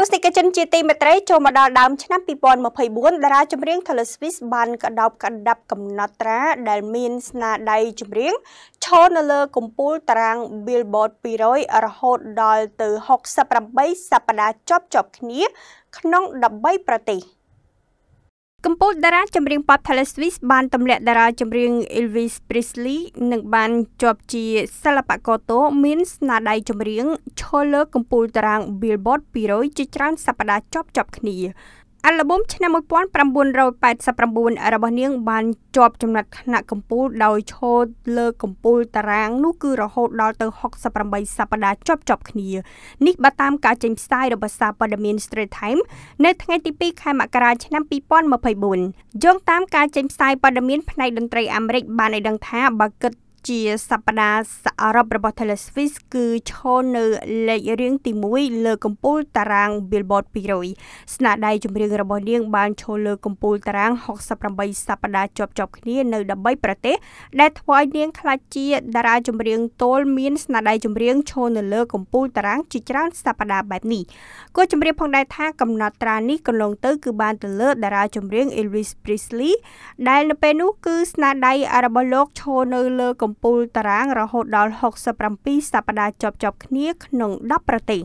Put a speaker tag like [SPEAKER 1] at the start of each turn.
[SPEAKER 1] ទស្សនិកជនជាទីមេត្រីចូលមកដល់ដើមឆ្នាំ2024តារាចម្រៀង Taylor Swift បានកដោបកដាប់កំណត់ត្រាដែលមានស្នាដៃចម្រៀងឈរនៅលើកំពូលតារាង Billboard 200រហូតដល់ទៅ68សប្តាហ៍ជាប់ជាប់គ្នា ក្នុង13ប្រទេស។កម្ពុជាតារាចម្រៀង pop Taylor Swift បានទម្លាក់តារាចម្រៀង Elvis Presley និងបានជាប់ជាសិល្បករតូមានស្នាដៃចម្រៀងឈរលើ កំពូលតារាង Billboard 200ជាច្រើនសប្តាហ៍ជាប់ជាប់គ្នាអាល់ប៊ុមឆ្នាំ1989របស់នាងបានជាប់ចំណាត់ថ្នាក់កំពូលដោយឈរលើកំពូលតារាងនោះគឺរហូត ដល់ទៅ68សប្តាហ៍ជាប់ជាប់គ្នានេះបើតាមការចេញផ្សាយរបស់សារព័ត៌មាន Straits Times នៅ ថ្ងៃទី2ខែមករាឆ្នាំ2024យោងតាមការចេញផ្សាយព័ត៌មានផ្នែកតន្ត្រីអាមេរិកបានឲ្យដឹងថាបើគិតជាសប្តាហ៍សរុបរបស់ Taylor Swift គឺឈរនៅលេខរៀងទី1លើកំពូលតារាង Billboard 200ស្នាដៃចម្រៀងរបស់នាងបានឈរលើកំពូលតារាង68សប្តាហ៍ជាប់ជាប់គ្នានៅ13ប្រទេស ដែលធ្វើឲ្យនាងក្លាយជា តារាចម្រៀងទោលមានស្នាដៃចម្រៀងឈរនៅលើកំពូលតារាងជាច្រើនសប្តាហ៍បែបនេះក៏ចម្រៀងផងដែរថាកំណត់ត្រានេះកន្លងទៅគឺបានទៅលើ តារាចម្រៀង Elvis Presley ដែលនៅពេលនោះគឺស្នាដៃរបស់លោកឈរនៅលើកំកំពូលតារាងរហូតដល់67សប្តាហ៍ជាប់ៗគ្នាក្នុង10ប្រទេស